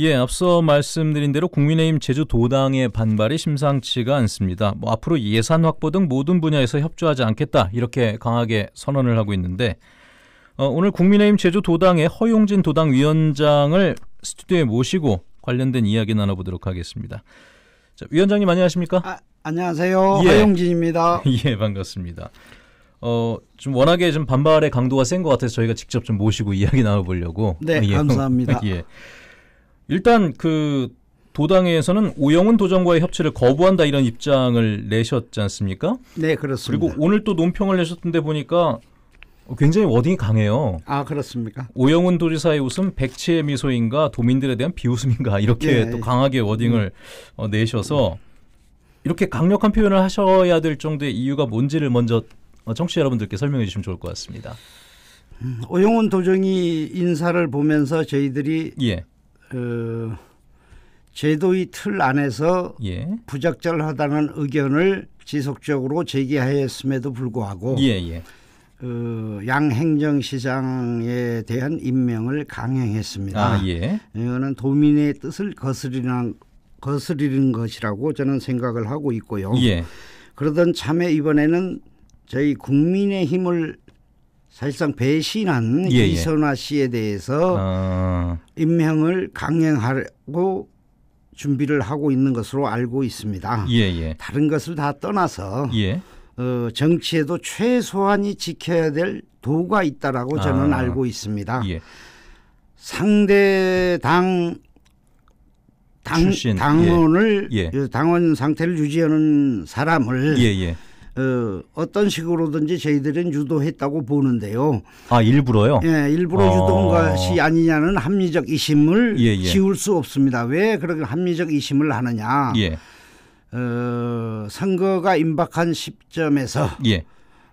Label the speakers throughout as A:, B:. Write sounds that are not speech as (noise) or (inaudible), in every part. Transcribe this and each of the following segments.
A: 예, 앞서 말씀드린 대로 국민의힘 제주도당의 반발이 심상치가 않습니다. 뭐 앞으로 예산 확보 등 모든 분야에서 협조하지 않겠다 이렇게 강하게 선언을 하고 있는데 어, 오늘 국민의힘 제주도당의 허용진 도당 위원장을 스튜디오에 모시고 관련된 이야기 나눠보도록 하겠습니다. 자, 위원장님 안녕하십니까? 아,
B: 안녕하세요. 예. 허용진입니다.
A: (laughs) 예, 반갑습니다. 어, 좀 워낙에 좀 반발의 강도가 센 것 같아서 저희가 직접 좀 모시고 이야기 나눠보려고. 네, 어, 예. 감사합니다. (laughs) 예. 일단 그 도당에서는 오영훈 도정과의 협치를 거부한다 이런 입장을 내셨지 않습니까?
B: 네, 그렇습니다.
A: 그리고 오늘 또 논평을 내셨던데 보니까 굉장히 워딩이 강해요. 아, 그렇습니까? 오영훈 도지사의 웃음 백치의 미소인가 도민들에 대한 비웃음인가 (laughs) 이렇게 예, 또 강하게 워딩을 음. 어, 내셔서 이렇게 강력한 표현을 하셔야 될 정도의 이유가 뭔지를 먼저 어, 청취자 여러분들께 설명해 주시면 좋을 것 같습니다.
B: 음, 오영훈 도정이 인사를 보면서 저희들이 예. 어, 제도의 틀 안에서 예. 부적절하다는 의견을 지속적으로 제기하였음에도 불구하고 예, 예. 어, 양 행정시장에 대한 임명을 강행했습니다. 아, 예. 이거는 도민의 뜻을 거스리는 거스리는 것이라고 저는 생각을 하고 있고요. 예. 그러던 참에 이번에는 저희 국민의 힘을 사실상 배신한 예, 예, 이선화 씨에 대해서
A: 아.
B: 임명을 강행하고 준비를 하고 있는 것으로 알고 있습니다. 예예. 예. 다른 것을 다 떠나서 예. 어, 정치에도 최소한이 지켜야 될 도가 있다라고 저는 아. 알고 있습니다. 예. 상대 당, 당 출신. 예. 당원을 예. 당원 상태를 유지하는 사람을 어, 어떤 식으로든지 저희들은 유도했다고 보는데요.
A: 아 일부러요? 예, 일부러 아. 유도한 것이
B: 아니냐는 합리적 의심을 예, 예. 지울 수 없습니다. 왜 그렇게 합리적 의심을 하느냐? 예. 어, 선거가 임박한 시점에서 예.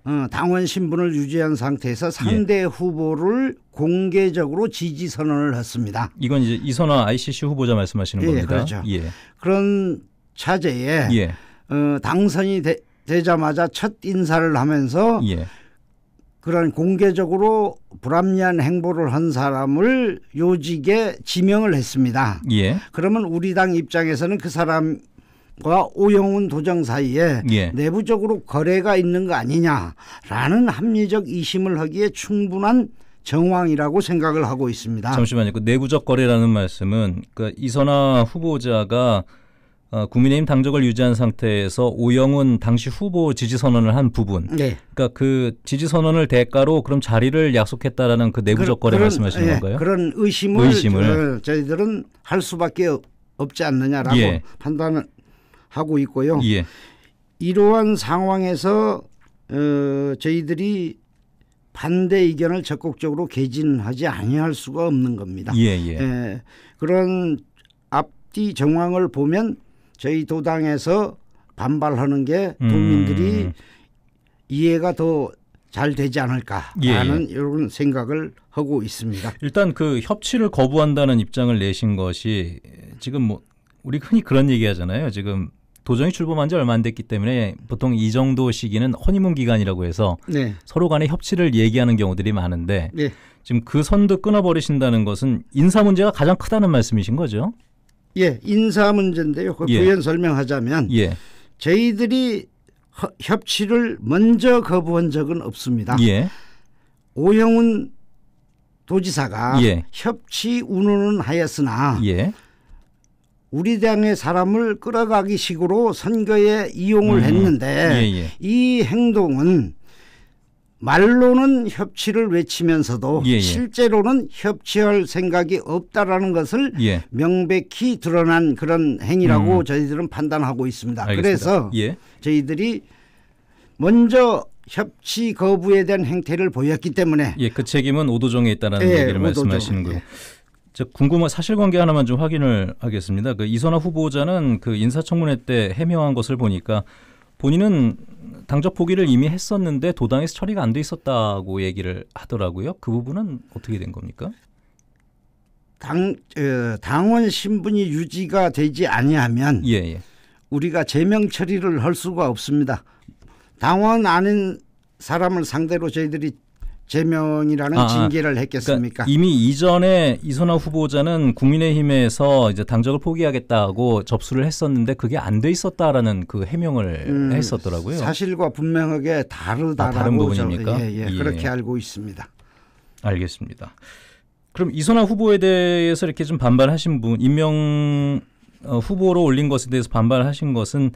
B: 어, 당원 신분을 유지한 상태에서 상대 예. 후보를 공개적으로 지지 선언을 했습니다.
A: 이건 이제 이선화 ICC 후보자 말씀하시는 예, 겁니다. 그렇죠. 예.
B: 그런 차제에 예. 어, 당선이 되, 되자마자 첫 인사를 하면서 예. 그런 공개적으로 불합리한 행보를 한 사람을 요직에 지명을 했습니다. 예. 그러면 우리 당 입장에서는 그 사람 과 오영훈 도정 사이에 예. 내부적으로 거래가 있는 거 아니냐라는 합리적 의심을 하기에 충분한 정황이라고 생각을 하고 있습니다.
A: 잠시만요. 그 내부적 거래라는 말씀은 그 이선아 후보자가 어, 국민의힘 당적을 유지한 상태에서 오영훈 당시 후보 지지 선언을 한 부분. 네. 그러니까 그 지지 선언을 대가로 그럼 자리를 약속했다라는 그 내부적 거래 말씀하시는 예, 건가요? 그런 의심을, 의심을.
B: 저희들은 할 수밖에 없지 않느냐라고 예. 판단을 하고 있고요. 예. 이러한 상황에서 어, 저희들이 반대 의견을 적극적으로 개진하지 아니할 수가 없는 겁니다. 예, 예. 예. 그런 앞뒤 정황을 보면 저희 도당에서 반발하는 게 국민들이 음. 이해가 더 잘 되지 않을까라는 예, 예. 이런 생각을 하고 있습니다.
A: 일단 그 협치를 거부한다는 입장을 내신 것이 지금 뭐 우리 흔히 그런 얘기하잖아요. 지금 도정이 출범한 지 얼마 안 됐기 때문에 보통 이 정도 시기는 허니문 기간이라고 해서 네. 서로 간에 협치를 얘기하는 경우들이 많은데 네. 지금 그 선도 끊어버리신다는 것은 인사 문제가 가장 크다는 말씀이신 거죠?
B: 예, 인사 문제인데요. 그 예. 부연 설명하자면 예. 저희들이 허, 협치를 먼저 거부한 적은 없습니다. 예. 오영훈 도지사가 예. 협치 운운은 하였으나 예. 우리 당의 사람을 끌어가기 식으로 선거에 이용을 음. 했는데 예, 예. 이 행동은 말로는 협치를 외치면서도 예예. 예. 실제로는 협치할 생각이 없다라는 것을 예. 명백히 드러난 그런 행위라고 음. 저희들은 판단하고 있습니다. 알겠습니다. 그래서 예. 저희들이 먼저 협치 거부에 대한 행태를 보였기 때문에
A: 예, 그 책임은 오도정에 있다는 예, 얘기를 오도정. 말씀하시는 거고. 예. 저 궁금한 사실관계 하나만 좀 확인을 하겠습니다. 그 이선아 후보자는 그 인사청문회 때 해명한 것을 보니까 본인은 당적 포기를 이미 했었는데 도당에서 처리가 안 돼 있었다고
B: 얘기를 하더라고요. 그 부분은 어떻게 된 겁니까? 당 어, 당원 신분이 유지가 되지 아니하면 예, 예. 우리가 제명 처리를 할 수가 없습니다. 당원 아닌 사람을 상대로 저희들이 제명이라는 아, 아. 징계를 그러니까 했겠습니까? 그러니까 이미
A: 이전에 이선화 후보자는 국민의힘에서 이제 당적을 포기하겠다고 접수를 했었는데 그게 안 돼 있었다라는 그 해명을 음, 했었더라고요.
B: 사실과 분명하게 다르다라고 아, 다른 부분입니까? 저, 예, 예, 예, 그렇게
A: 알고 있습니다. 알겠습니다. 그럼 이선화 후보에 대해서 이렇게 좀 반발하신 분 임명 어, 후보로 올린 것에 대해서 반발하신 것은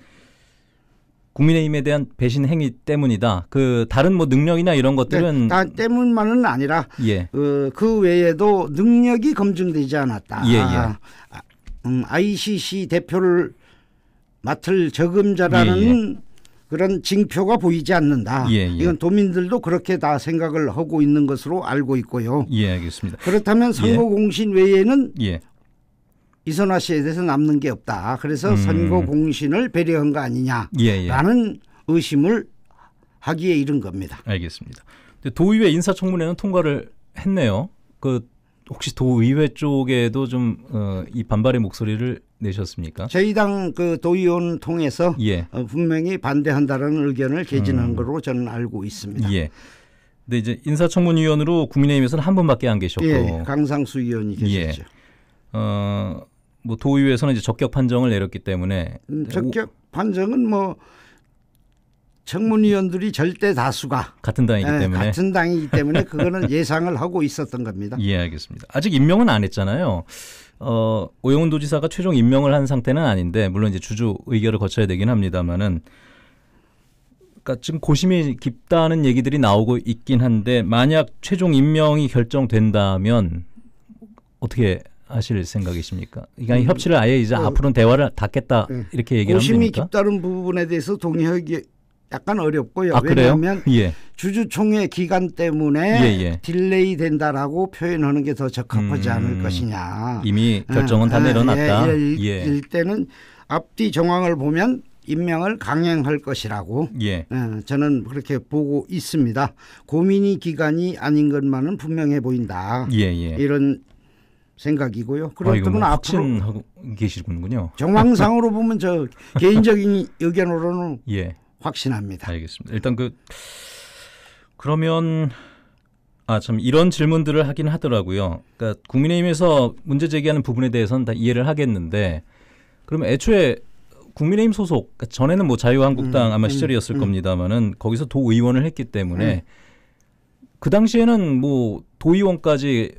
A: 국민의힘에 대한 배신 행위 때문이다. 그 다른 뭐 능력이나 이런 네, 것들은 네, 다
B: 때문만은 아니라 예. 어, 그 외에도 능력이 검증되지 않았다. 예, 예. 아, 음, ICC 대표를 맡을 적금자라는 예, 예. 그런 징표가 보이지 않는다. 예, 예. 이건 도민들도 그렇게 다 생각을 하고 있는 것으로 알고 있고요.
A: 예, 알겠습니다. 그렇다면 예. 선거
B: 공신 외에는 이선화 씨에 대해서 남는 게 없다. 그래서 음. 선거 공신을 배려한 거 아니냐라는 예, 예. 의심을 하기에 이른 겁니다. 알겠습니다. 도의회 인사청문회는
A: 통과를 했네요. 그 혹시 도의회 쪽에도 좀이 어,
B: 반발의 목소리를 내셨습니까? 저희 당그 도의원 통해서 예. 어, 분명히 반대한다는 의견을 개진한 음. 걸로 저는 알고 있습니다. 예. 근데 이제
A: 인사청문위원으로 국민의힘에서는 한 분밖에 안 계셨고 예,
B: 강상수 의원이
A: 예. 계셨죠. 예. 어, 뭐 도의회에서는 이제 적격 판정을 내렸기 때문에
B: 음, 적격 판정은 뭐 청문위원들이 절대 다수가 같은 당이기 예, 때문에 같은 당이기 때문에 (laughs) 그거는 예상을 하고 있었던 겁니다. 예,
A: 알겠습니다. 아직 임명은 안 했잖아요. 어, 오영훈 도지사가 최종 임명을 한 상태는 아닌데 물론 이제 주주 의결을 거쳐야 되긴 합니다만은 그러니까 지금 고심이 깊다는 얘기들이 나오고 있긴 한데 만약 최종 임명이 결정된다면 어떻게 하실 생각이십니까? 그러니까 음, 협치를 아예 이제 어, 앞으로는 대화를 닫겠다 네. 이렇게 얘기를 합니다. 고심이
B: 깊다는 부분에 대해서 동의하기 약간 어렵고요. 아, 왜냐하면 예. 주주총회 기간 때문에 예, 예. 딜레이 된다라고 표현하는 게 더 적합하지 음, 않을 것이냐.
A: 이미 예. 결정은 다 아, 예, 내려놨다. 일때는
B: 앞뒤 정황을 보면 임명을 강행할 것이라고 예. 저는 그렇게 보고 있습니다. 고민이 기간이 아닌 것만은 분명해 보인다. 예예. 이런 생각이고요. 그렇다면 아, 뭐 앞으로 하고 계시군요. 정황상으로 보면 저 (laughs) 개인적인 의견으로는 예. 확신합니다.
A: 알겠습니다. 일단 그
B: 그러면
A: 아 참 이런 질문들을 하긴 하더라고요. 그러니까 국민의힘에서 문제 제기하는 부분에 대해서는 다 이해를 하겠는데 그러면 애초에 국민의힘 소속 그러니까 전에는 뭐 자유한국당 음, 아마 음, 시절이었을 음, 겁니다만은 거기서 도의원을 했기 때문에 음. 그 당시에는 뭐 도의원까지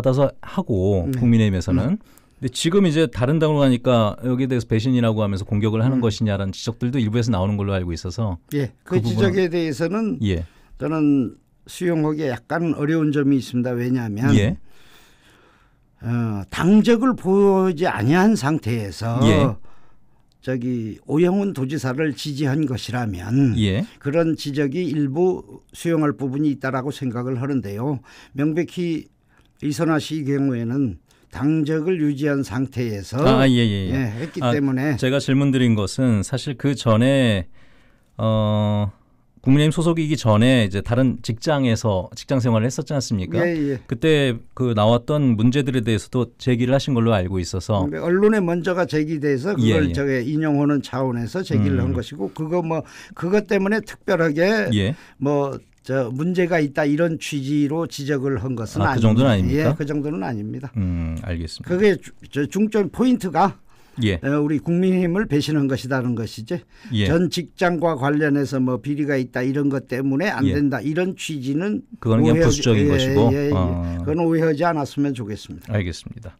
A: 받아서 하고 네. 국민의힘에서는 음. 근데 지금 이제 다른 당으로 가니까 여기에 대해서 배신이라고 하면서 공격을 하는 음. 것이냐라는 지적들도 일부에서 나오는 걸로 알고 있어서
B: 예. 그, 그 지적에 대해서는 예. 저는 수용하기에 약간 어려운 점이 있습니다. 왜냐하면 예. 어, 당적을 보지 아니한 상태에서 예. 저기 오영훈 도지사를 지지한 것이라면 예. 그런 지적이 일부 수용할 부분이 있다라고 생각을 하는데요. 명백히 이선화씨 경우에는 당적을 유지한 상태에서 아, 예, 예, 예, 예. 했기 아,
A: 때문에 제가 질문드린 것은 사실 그 전에 어, 국민의힘 소속이기 전에 이제 다른 직장에서 직장 생활을 했었지 않습니까? 예, 예. 그때 그 나왔던 문제들에 대해서도 제기를 하신 걸로 알고 있어서 네,
B: 언론에 먼저가 제기돼서 예, 그걸 예, 예. 저의 인용하는 차원에서 제기를 음. 한 것이고 그거 뭐 그것 때문에 특별하게 예. 뭐저 문제가 있다 이런 취지로 지적을 한 것은 아, 닙니다그 정도는 아닙니까? 예, 그 정도는 아닙니다. 음, 알겠습니다. 그게 주, 중점 포인트가 예. 어, 우리 국민힘을 배신한 것이다는 것이지 예. 전 직장과 관련해서 뭐 비리가 있다 이런 것 때문에 안 예. 된다 예. 이런 취지는 그건 그냥 부수적인 예, 것이고 예, 예, 예. 어. 그건 오해하지 않았으면 좋겠습니다.
A: 알겠습니다.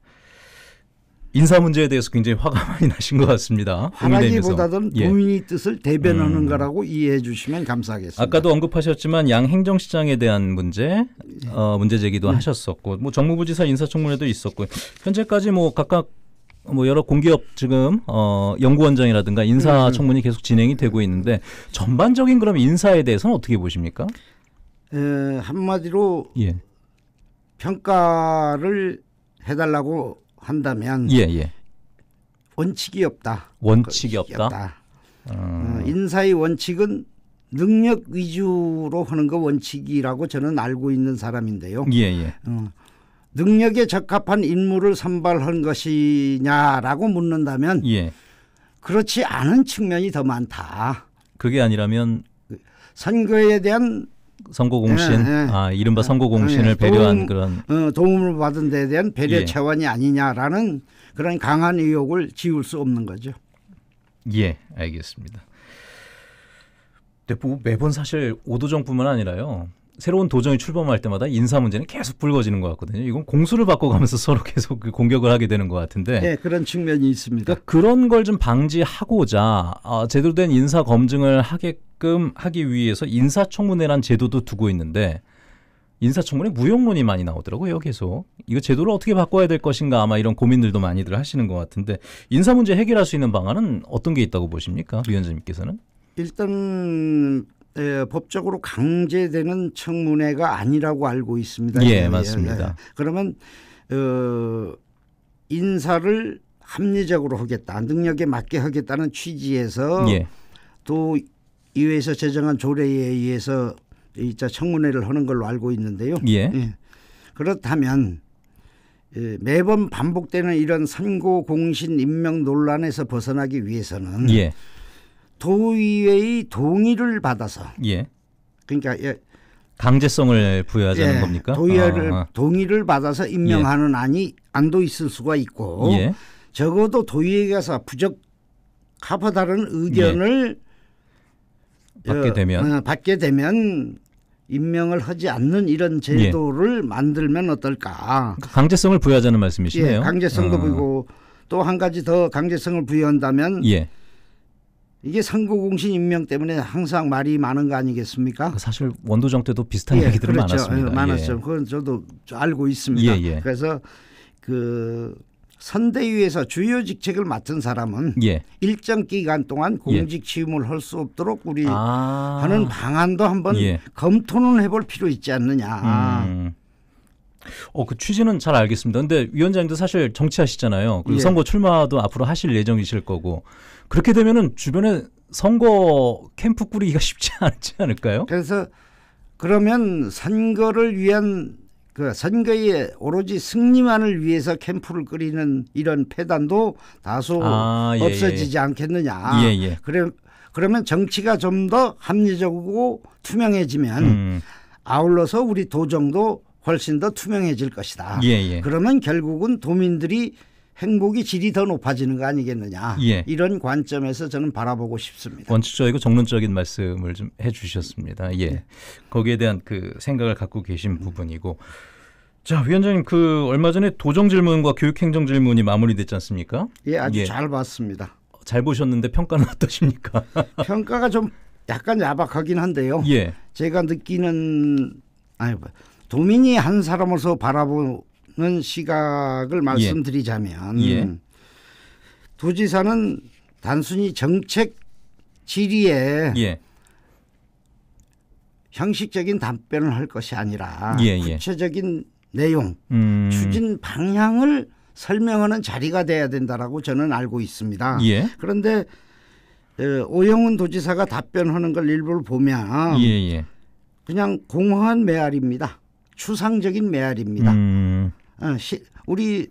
A: 인사 문제에 대해서 굉장히 화가 많이 나신 것 같습니다. 하나기보다는 국민의
B: 예. 뜻을 대변하는 음. 거라고 이해해 주시면 감사하겠습니다.
A: 아까도 언급하셨지만 양 행정시장에 대한 문제 예. 어, 문제 제기도 음. 하셨었고 뭐 정무부지사 인사청문회도 있었고 현재까지 뭐 각각 뭐 여러 공기업 지금 어 연구원장이라든가 인사 청문이 음, 음. 계속 진행이 되고 있는데 전반적인 그럼 인사에 대해서는 어떻게 보십니까?
B: 에, 한마디로 예. 평가를 해달라고 한다면 예, 예. 원칙이 없다. 원칙이 그 없다. 없다. 음. 어. 어, 인사의 원칙은 능력 위주로 하는 거 원칙이라고 저는 알고 있는 사람인데요. 예, 예. 어, 능력에 적합한 인물을 선발한 것이냐라고 묻는다면 예. 그렇지 않은 측면이 더 많다. 그게 아니라면 선거에 대한 선거 공신, 네, 예, 네. 예.
A: 아 이른바 예. 선거 공신을 배려한 도움, 그런
B: 어, 도움을 받은 데 대한 배려 예. 차원이 아니냐라는 그런 강한 의혹을 지울 수 없는 거죠.
A: 예, 알겠습니다. 근데 매번 사실 오도정뿐만 아니라요. 새로운 도정이 출범할 때마다 인사 문제는 계속 불거지는 것 같거든요. 이건 공수를 바꿔가면서 (laughs) 서로 계속 그 공격을 하게 되는 것 같은데. 네, 그런 측면이 있습니다. 그러니까 그런 걸 좀 방지하고자 아, 제대로 된 인사 검증을 하게 하게끔 하기 위해서 인사청문회란 제도도 두고 있는데 인사청문회 무용론이 많이 나오더라고요 계속 이거 제도를 어떻게 바꿔야 될 것인가 아마 이런 고민들도 많이들 하시는 것 같은데 인사 문제 해결할 수 있는 방안은 어떤 게 있다고 보십니까 위원장님께서는
B: 일단 예, 법적으로 강제되는 청문회가 아니라고 알고 있습니다. 예, 예, 예 맞습니다. 예, 그러면 어, 인사를 합리적으로 하겠다, 능력에 맞게 하겠다는 취지에서 예. 또 이회에서 제정한 조례에 의해서 이자 청문회를 하는 걸로 알고 있는데요. 예. 예. 그렇다면 예, 매번 반복되는 이런 선고 공신 임명 논란에서 벗어나기 위해서는 예. 도의회의 동의를 받아서 예. 그러니까 예.
A: 강제성을 부여하자는 예. 겁니까? 도의회를 아. 아.
B: 동의를 받아서 임명하는 예. 안이 안도 있을 수가 있고 예. 적어도 도의회에서 부적합하다는 의견을 받게 예. 되면 어, 받게 되면 임명을 하지 않는 이런 예. 제도를 예. 만들면 어떨까? 그러니까
A: 강제성을 부여하자는 말씀이시네요. 예, 강제성도 어. 부여고
B: 또 한 가지 더 강제성을 부여한다면 예. 이게 선거공신 임명 때문에 항상 말이 많은 거 아니겠습니까? 그러니까 사실 원도정 때도 비슷한 예, 얘기들이 그렇죠. 많았습니다. 많았죠. 그건 저도 알고 있습니다. 그래서 그 선대위에서 주요 직책을 맡은 사람은 예. 일정 기간 동안 예. 공직 취임을 할 수 없도록 우리 아. 하는 방안도 한번 예. 검토는 해볼 필요 있지 않느냐.
A: 음. 어, 그 취지는 잘 알겠습니다. 근데 위원장님도 사실 정치하시잖아요. 그리고 예. 선거 출마도 앞으로 하실 예정이실 거고 그렇게 되면은 주변에 선거
B: 캠프 꾸리기가 (laughs) 쉽지 않지 않을까요? 그래서 그러면 선거를 위한 그 선거에 오로지 승리만을 위해서 캠프를 끓이는 이런 폐단도 다소 아, 예, 예. 없어지지 예. 않겠느냐. 예, 그래 그러면 정치가 좀 더 합리적이고 투명해지면 음. 아울러서 우리 도정도 훨씬 더 투명해질 것이다. 예, 예. 그러면 결국은 도민들이 행복이 질이 더 높아지는 거 아니겠느냐 예. 이런 관점에서 저는 바라보고 싶습니다.
A: 원칙적이고 정론적인 말씀을 좀 해주셨습니다. 예. 네. 거기에 대한 그 생각을 갖고 계신 부분이고 자 위원장님 그 얼마 전에 도정 질문과 교육행정 질문이 마무리됐지 않습니까?
B: 예 아주 예. 잘 봤습니다. 잘 보셨는데 평가는 (laughs) 어떠십니까? 평가가 좀 약간 야박하긴 한데요. 예. 제가 느끼는 아니 뭐, 도민이 한 사람으로서 바라보 보는 시각을 예. 말씀드리자면 예. 도지사는 단순히 정책 질의에 예. 형식적인 답변을 할 것이 아니라 예, 예. 구체적인 내용, 음. 추진 방향을 설명하는 자리가 돼야 된다라고 저는 알고 있습니다. 예. 그런데 오영훈 도지사가 답변하는 걸 일부를 보면 그냥 공허한 메아리입니다. 추상적인 메아리입니다. 음. 어, 우리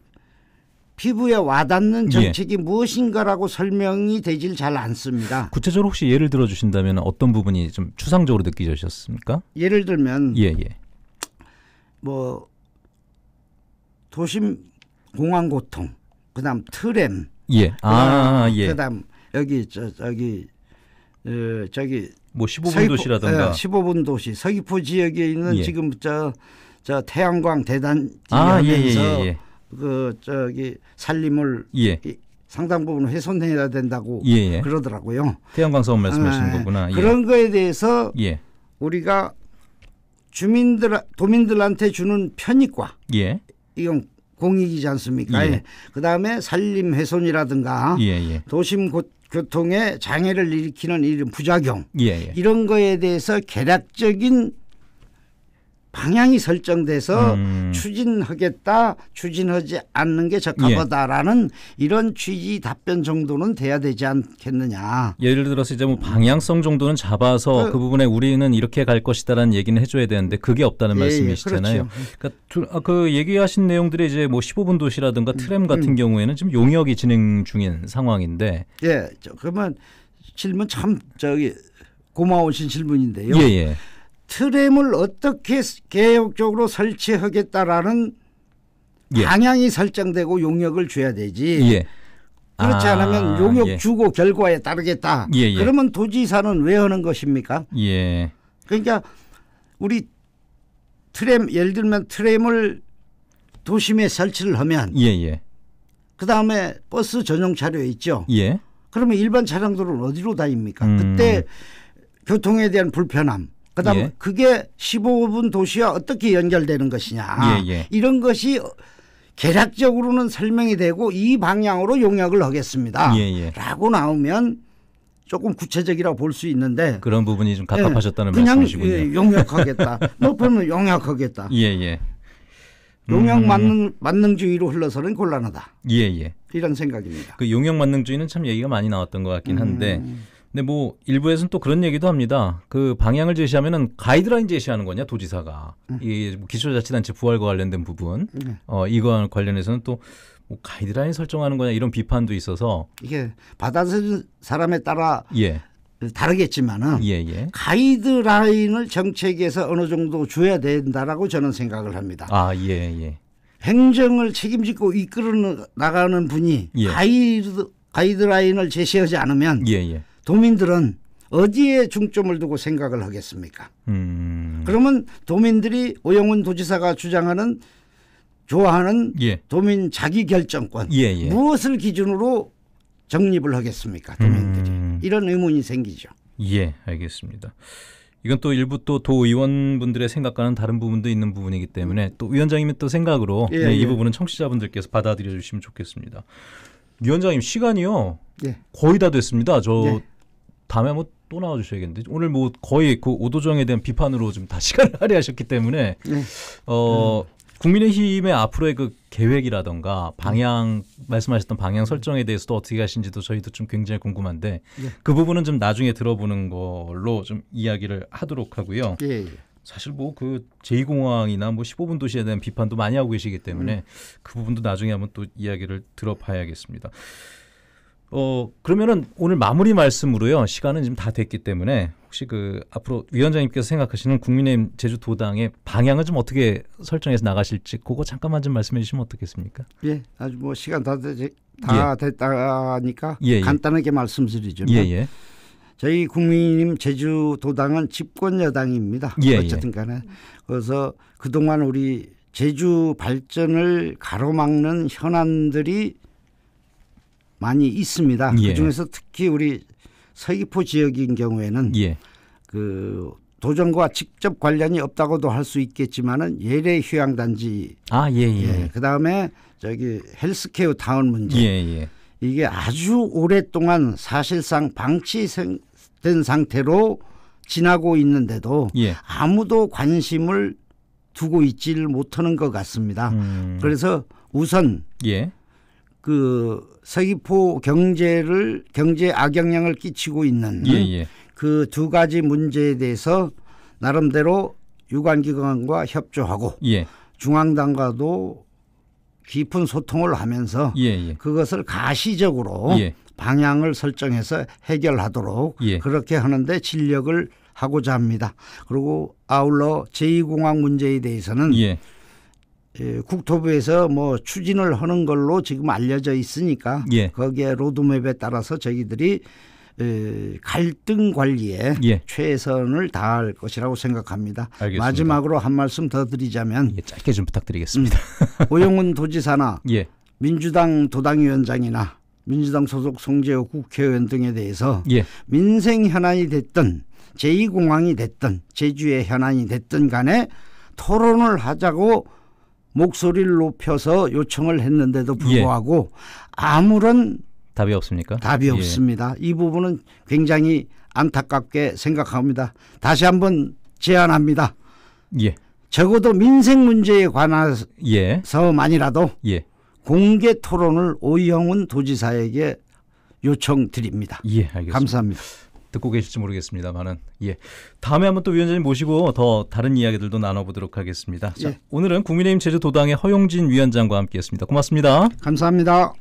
B: 피부에 와닿는 예. 정책이 예. 무엇인가라고 설명이 되질 잘 않습니다.
A: 구체적으로 혹시 예를 들어 주신다면 어떤 부분이 좀 추상적으로 느끼셨습니까?
B: 예를 들면 예, 예. 뭐 도심 공항 고통, 그다음 트램, 예. 아, 그다음, 아, 예. 그다음 여기 저 저기 어, 저기 뭐 15분 서귀포, 도시라든가 15분 예, 도시 서귀포 지역에 있는 예. 지금 저저 태양광 대단지 아, 하면 예, 예, 예, 예. 그 저기 산림을 예. 상당 부분 훼손해야 된다고 예예. 예. 그러더라고요.
A: 태양광 사업 말씀하시는 아, 거구나. 예. 그런 거에
B: 대해서 예. 우리가 주민들 도민들한테 주는 편익과 예. 이건 공익이지 않습니까? 그 다음에 산림 훼손이라든가 예예. 도심 곳 교통에 장애를 일으키는 이런 부작용 이런 거에 대해서 개략적인 방향이 설정돼서 음. 추진하겠다 추진하지 않는 게 적합하다라는 예. 이런 취지 답변 정도는 돼야 되지 않겠느냐.
A: 예를 들어서 이제 뭐 방향성 정도는 잡아서 그, 그 부분에 우리는 이렇게 갈 것이다라는 얘기는 해줘야 되는데 그게 없다는 예, 예 말씀이시잖아요. 그렇죠. 그러니까 아, 그 얘기하신 내용들이 이제 뭐 15분 도시라든가 음, 트램 같은 음. 경우에는 지금 용역이 진행 중인 상황인데.
B: 예, 그러면 질문 참 저기 고마우신 질문인데요. 예, 예. 트램을 어떻게 개혁적으로 설치하겠다라는 예. 방향이 설정되고 용역을 줘야 되지. 예. 그렇지 아, 않으면 용역 예. 주고 결과에 따르겠다. 예예. 예. 그러면 도지사는 왜 하는 것입니까? 예. 그러니까 우리 트램 예를 들면 트램을 도심에 설치를 하면 예예. 예. 그다음에 버스 전용 차료 있죠. 예. 그러면 일반 차량들은 어디로 다닙니까? 음. 그때 교통에 대한 불편함 그다음 예. 그게 15분 도시와 어떻게 연결되는 것이냐 예, 예. 이런 것이 개략적으로는 설명이 되고 이 방향으로 용역을 하겠습니다라고 예, 예. 나오면 조금 구체적이라고 볼 수 있는데
A: 그런 부분이 좀 예, 갑갑하셨다는 예, 말씀이시군요. 예, 용역하겠다.
B: (laughs) 높으면 용역하겠다.
A: 예예. 용역 음. 만능
B: 만능주의로 흘러서는 곤란하다. 예예. 이런 생각입니다.
A: 그 용역 만능주의는 참 얘기가 많이 나왔던 것 같긴 한데. 음. 근데 뭐 일부에서는 또 그런 얘기도 합니다. 그 방향을 제시하면은 가이드라인 제시하는 거냐 도지사가 음. 이 뭐 기초자치단체 부활과 관련된 부분 음. 어 이거 와 관련해서는 또뭐 가이드라인 설정하는 거냐 이런 비판도 있어서
B: 이게 받아들인 사람에 따라 예. 다르겠지만은 예, 예. 가이드라인을 정책에서 어느 정도 줘야 된다라고 저는 생각을 합니다. 아 예, 예. 행정을 책임지고 이끌어 나가는 분이 예. 가이드 가이드라인을 제시하지 않으면 예, 예. 도민들은 어디에 중점을 두고 생각을 하겠습니까? 음. 그러면 도민들이 오영훈 도지사가 주장하는 좋아하는 예. 도민 자기 결정권 예예. 예. 무엇을 기준으로 정립을 하겠습니까?
A: 도민들이 음.
B: 이런 의문이 생기죠.
A: 예, 알겠습니다. 이건 또 일부 또 도의원분들의 생각과는 다른 부분도 있는 부분이기 때문에 또 위원장님의 또 생각으로 예, 네, 이 예. 부분은 청취자분들께서 받아들여 주시면 좋겠습니다. 위원장님 시간이요. 예. 거의 다 됐습니다. 저 예. 다음에 뭐 또 나와 주셔야겠는데 오늘 뭐 거의 그 오도정에 대한 비판으로 좀 다 (laughs) 시간을 할애하셨기 때문에 네. 어 음. 국민의힘의 앞으로의 그 계획이라던가 방향 말씀하셨던 방향 설정에 대해서도 어떻게 하신지도 저희도 좀 굉장히 궁금한데 예. 그 부분은 좀 나중에 들어보는 걸로 좀 이야기를 하도록 하고요. 예. 예. 사실 뭐 그 제2공항이나 뭐 15분 그 뭐 도시에 대한 비판도 많이 하고 계시기 때문에 음. 그 부분도 나중에 한번 또 이야기를 들어봐야겠습니다. 어 그러면은 오늘 마무리 말씀으로요 시간은 지금 다 됐기 때문에 혹시 그 앞으로 위원장님께서 생각하시는 국민의힘 제주도당의 방향을 좀 어떻게 설정해서 나가실지 그거 잠깐만 좀 말씀해 주시면 어떻겠습니까?
B: 예, 아주 뭐 시간 다, 되지, 다 예. 됐다니까 예, 예. 간단하게 말씀드리죠. 예, 예. 저희 국민의힘 제주도당은 집권 여당입니다. 예, 예. 어쨌든간에 그래서 그동안 우리 제주 발전을 가로막는 현안들이 많이 있습니다. 예. 그중에서 특히 우리 서귀포 지역인 경우에는 예. 그 도전과 직접 관련이 없다고도 할 수 있겠지만은 예래 휴양 단지 아 예, 예. 예. 그다음에 저기 헬스케어 타운 문제. 예, 예, 이게 아주 오랫동안 사실상 방치된 상태로 지나고 있는데도 예. 아무도 관심을 두고 있지를 못하는 것 같습니다. 음. 그래서 우선 예. 그 서귀포 경제를 경제 악영향을 끼치고 있는 예, 예. 그두 가지 문제에 대해서 나름대로 유관기관과 협조하고 예. 중앙당과도 깊은 소통을 하면서 예, 예. 그것을 가시적으로 예. 방향을 설정해서 해결하도록 그렇게 하는데 진력을 하고자 합니다. 그리고 아울러 제2공항 문제에 대해서는 예, 국토부에서 뭐 추진을 하는 걸로 지금 알려져 있으니까 예. 거기에 로드맵에 따라서 저희들이 갈등 관리에 예. 최선을 다할 것이라고 생각합니다. 알겠습니다. 마지막으로 한 말씀 더 드리자면 예, 짧게 좀 부탁드리겠습니다. 음, 오영훈 도지사나 (laughs) 예. 민주당 도당위원장이나 민주당 소속 송재호 국회의원 등에 대해서 예. 민생 현안이 됐든 제2공항이 됐든 제주의 현안이 됐든 간에 토론을 하자고 목소리를 높여서 요청을 했는데도 예. 불구하고 예. 아무런
A: 답이 없습니까? 답이 예. 없습니다.
B: 이 부분은 굉장히 안타깝게 생각합니다. 다시 한번 제안합니다. 예. 적어도 민생 문제에
A: 관해서만이라도 예. 예.
B: 공개 토론을 오영훈 도지사에게 요청드립니다. 예, 알겠습니다. 감사합니다. 듣고 계실지
A: 모르겠습니다만은 예 다음에 한번 또 위원장님 모시고 더 다른 이야기들도 나눠보도록 하겠습니다. 예. 자, 오늘은 국민의힘 제주도당의 허용진 위원장과 함께했습니다.
B: 고맙습니다. 감사합니다.